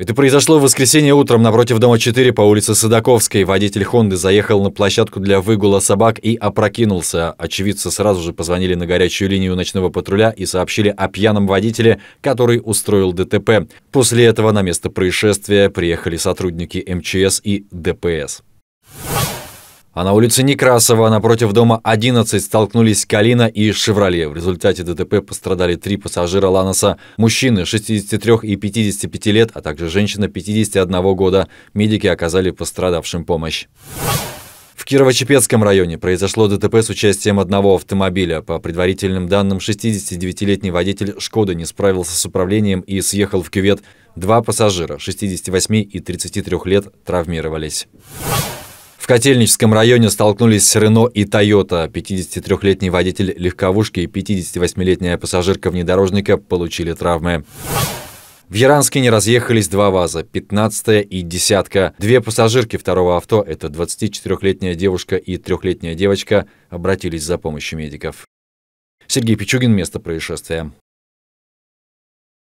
Это произошло в воскресенье утром напротив дома 4 по улице Садаковской. Водитель «Хонды» заехал на площадку для выгула собак и опрокинулся. Очевидцы сразу же позвонили на горячую линию ночного патруля и сообщили о пьяном водителе, который устроил ДТП. После этого на место происшествия приехали сотрудники МЧС и ДПС. А на улице Некрасова напротив дома 11 столкнулись «Калина» и «Шевроле». В результате ДТП пострадали три пассажира «Ланоса» – мужчины 63 и 55 лет, а также женщина 51 года. Медики оказали пострадавшим помощь. В Кирово-Чепецком районе произошло ДТП с участием одного автомобиля. По предварительным данным, 69-летний водитель Шкода не справился с управлением и съехал в кювет. Два пассажира, 68 и 33 лет, травмировались. Котельническом районе столкнулись Рено и Тойота. 53-летний водитель легковушки и 58-летняя пассажирка внедорожника получили травмы. В Яранске не разъехались два ВАЗа, 15 и десятка. Две пассажирки второго авто, это 24-летняя девушка и трехлетняя девочка, обратились за помощью медиков. Сергей Пичугин, место происшествия.